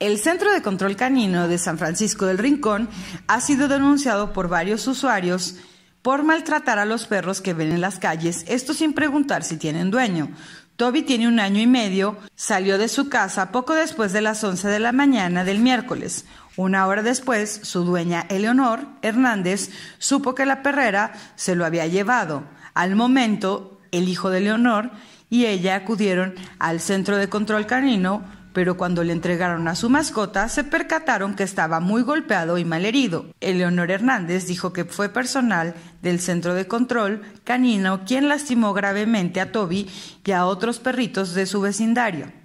El Centro de Control Canino de San Francisco del Rincón ha sido denunciado por varios usuarios por maltratar a los perros que ven en las calles, esto sin preguntar si tienen dueño. Toby tiene un año y medio, salió de su casa poco después de las 11 de la mañana del miércoles. Una hora después, su dueña Eleonor Hernández supo que la perrera se lo había llevado. Al momento, el hijo de Eleonor y ella acudieron al centro de control canino pero cuando le entregaron a su mascota se percataron que estaba muy golpeado y malherido. Eleonor Hernández dijo que fue personal del centro de control canino quien lastimó gravemente a Toby y a otros perritos de su vecindario.